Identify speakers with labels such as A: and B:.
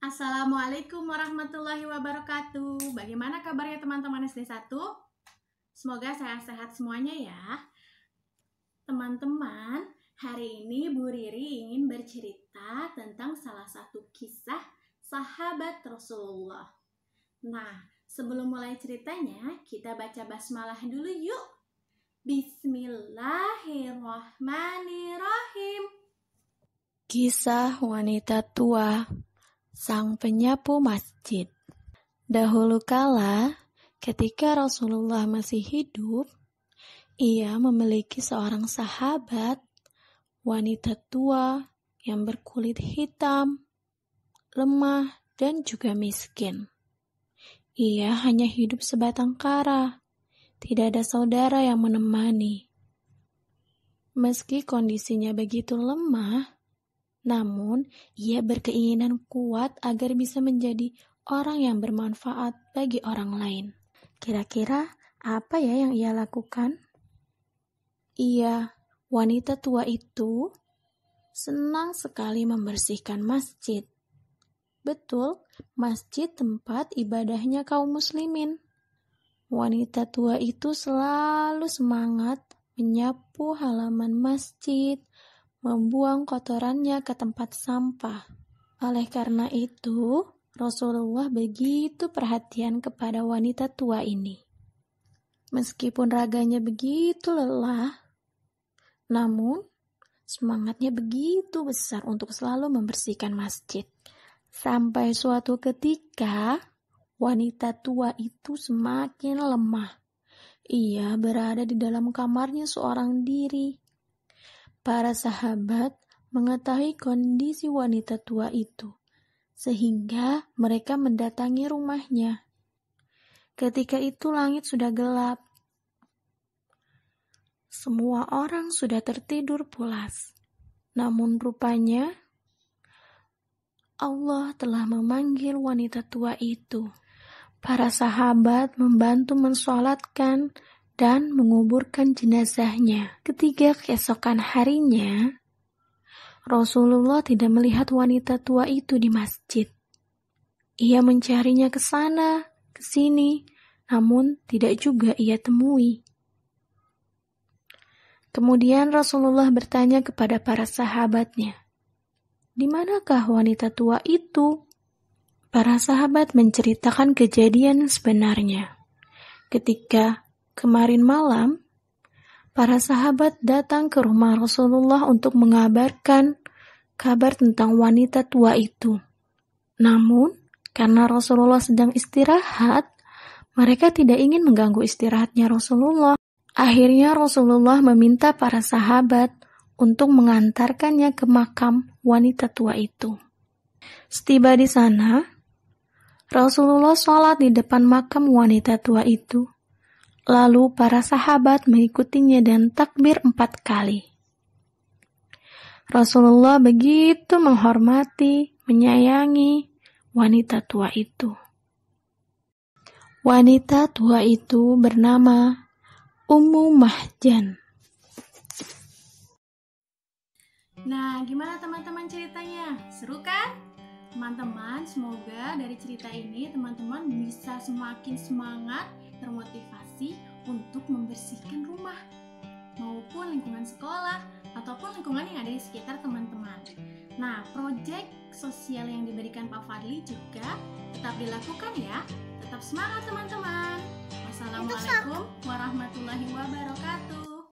A: Assalamualaikum warahmatullahi wabarakatuh. Bagaimana kabarnya teman-teman SD 1? Semoga sehat-sehat semuanya ya. Teman-teman, hari ini Bu Riri ingin bercerita tentang salah satu kisah sahabat Rasulullah. Nah, sebelum mulai ceritanya, kita baca basmalah dulu yuk. Bismillahirrahmanirrahim. Kisah wanita tua sang penyapu masjid. Dahulu kala, ketika Rasulullah masih hidup, ia memiliki seorang sahabat, wanita tua yang berkulit hitam, lemah, dan juga miskin. Ia hanya hidup sebatang kara, tidak ada saudara yang menemani. Meski kondisinya begitu lemah, namun, ia berkeinginan kuat agar bisa menjadi orang yang bermanfaat bagi orang lain. Kira-kira apa ya yang ia lakukan? Ia, wanita tua itu, senang sekali membersihkan masjid. Betul, masjid tempat ibadahnya kaum muslimin. Wanita tua itu selalu semangat menyapu halaman masjid, membuang kotorannya ke tempat sampah. Oleh karena itu, Rasulullah begitu perhatian kepada wanita tua ini. Meskipun raganya begitu lelah, namun semangatnya begitu besar untuk selalu membersihkan masjid. Sampai suatu ketika, wanita tua itu semakin lemah. Ia berada di dalam kamarnya seorang diri. Para sahabat mengetahui kondisi wanita tua itu, sehingga mereka mendatangi rumahnya. Ketika itu langit sudah gelap. Semua orang sudah tertidur pulas. Namun rupanya Allah telah memanggil wanita tua itu. Para sahabat membantu mensolatkan dan menguburkan jenazahnya. Ketiga keesokan harinya, Rasulullah tidak melihat wanita tua itu di masjid. Ia mencarinya ke sana, ke sini, namun tidak juga ia temui. Kemudian Rasulullah bertanya kepada para sahabatnya, "Di manakah wanita tua itu?" Para sahabat menceritakan kejadian sebenarnya. Ketika kemarin malam, para sahabat datang ke rumah Rasulullah untuk mengabarkan kabar tentang wanita tua itu. Namun, karena Rasulullah sedang istirahat, mereka tidak ingin mengganggu istirahatnya Rasulullah. Akhirnya Rasulullah meminta para sahabat untuk mengantarkannya ke makam wanita tua itu. Setiba di sana, Rasulullah sholat di depan makam wanita tua itu. Lalu para sahabat mengikutinya dan takbir empat kali. Rasulullah begitu menghormati, menyayangi wanita tua itu. Wanita tua itu bernama Ummu Mahjan. Nah, gimana teman-teman ceritanya? Seru kan? Teman-teman, semoga dari cerita ini teman-teman bisa semakin semangat, termotivasi motivasi untuk membersihkan rumah maupun lingkungan sekolah ataupun lingkungan yang ada di sekitar teman-teman. Nah, proyek sosial yang diberikan Pak Fadli juga tetap dilakukan ya. Tetap semangat teman-teman. Wassalamualaikum warahmatullahi wabarakatuh.